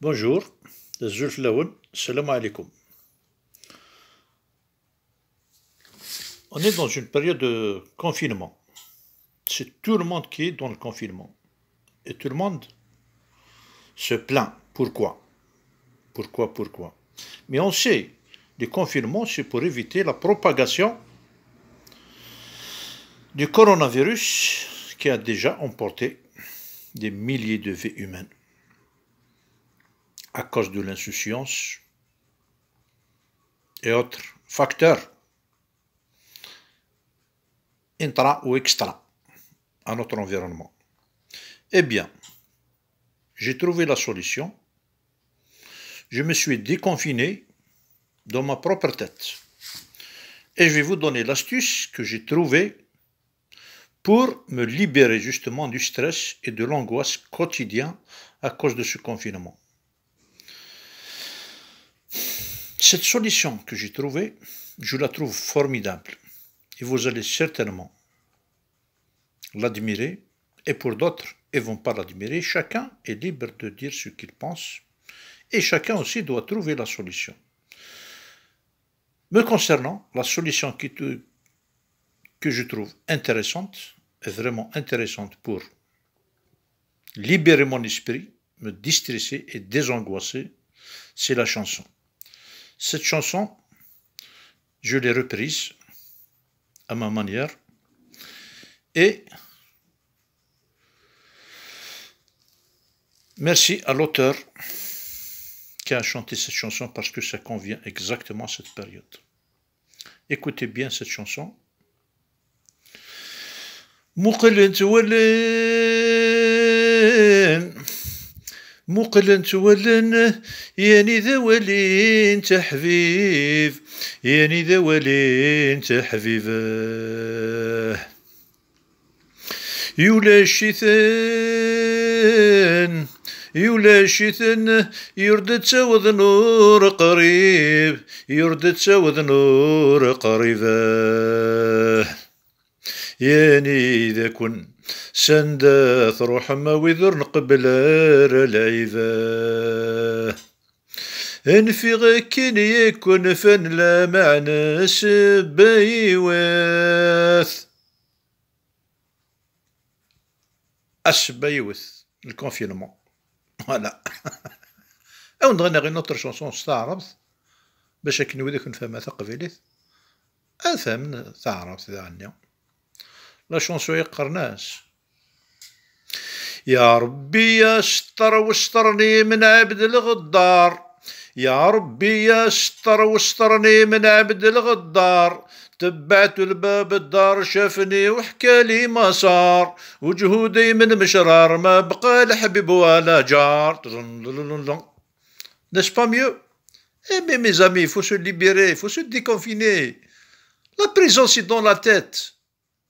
Bonjour, suis Flaun, الأول Alaikum. On est dans une période de confinement. C'est tout le monde qui est dans le confinement. Et tout le monde se plaint. Pourquoi Pourquoi Pourquoi Mais on sait, le confinement, c'est pour éviter la propagation du coronavirus qui a déjà emporté des milliers de vies humaines à cause de l'insouciance et autres facteurs intra ou extra à notre environnement. Eh bien, j'ai trouvé la solution. Je me suis déconfiné dans ma propre tête. Et je vais vous donner l'astuce que j'ai trouvée pour me libérer justement du stress et de l'angoisse quotidien à cause de ce confinement. Cette solution que j'ai trouvée, je la trouve formidable et vous allez certainement l'admirer et pour d'autres, ils ne vont pas l'admirer. Chacun est libre de dire ce qu'il pense et chacun aussi doit trouver la solution. Me concernant, la solution que je trouve intéressante, est vraiment intéressante pour libérer mon esprit, me distresser et désangoisser, c'est la chanson. Cette chanson, je l'ai reprise à ma manière. Et merci à l'auteur qui a chanté cette chanson parce que ça convient exactement à cette période. Écoutez bien cette chanson. مقلا تولن يعني ذا ولين تحبيب يعني ذا ولين يولا الشيثان يولا الشيثان يرد تساوذ نور قريب يرد تساوذ نور قريب يعني ذا كن شندث روحما وذر نقبل العيبه في غكين يكون فن لا معنى شبيوث الشبيوث الكونفينمون فوالا او نغنى غير نوتر شونسون استعربت باش اكن وذاك نفهمها تقبيليت افهم تعرف ذا عني لا شونسون يقرناش يا ربي يا شطر واشطرني من عبد الغدار يا ربي يا شطر واشطرني من عبد الغدار تبعت الباب الدار شافني وحكى لي ما صار وجهودي من مشرار ما بقى لحبيب ولا جار نش با ميو اي مي مي زامي فو سو ليبيري فو سو ديكونفيني لا بريزون سي دون لا تيت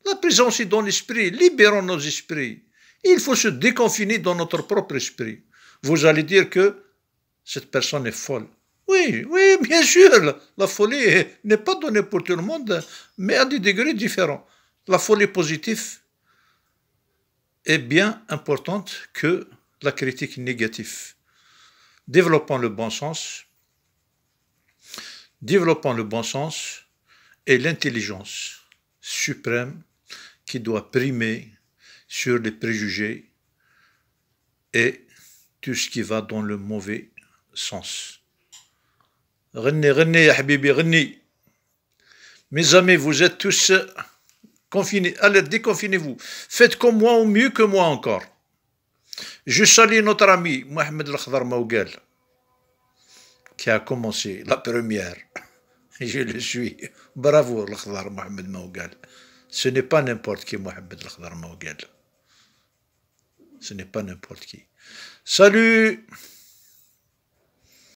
لا بريزون سي دون ليسبري ليبيرون نوز اسبري Il faut se déconfiner dans notre propre esprit. Vous allez dire que cette personne est folle. Oui, oui, bien sûr, la folie n'est pas donnée pour tout le monde, mais à des degrés différents. La folie positive est bien importante que la critique négative. Développons le bon sens, développant le bon sens et l'intelligence suprême qui doit primer sur les préjugés et tout ce qui va dans le mauvais sens. René, René, Habibi, René. Mes amis, vous êtes tous euh, confinés. Allez, déconfinez-vous. Faites comme moi ou mieux que moi encore. Je salue notre ami Mohamed Al-Khadar qui a commencé la première. Je le suis. Bravo al Mohamed Ce n'est pas n'importe qui Mohamed Al-Khadar ce n'est pas n'importe qui. Salut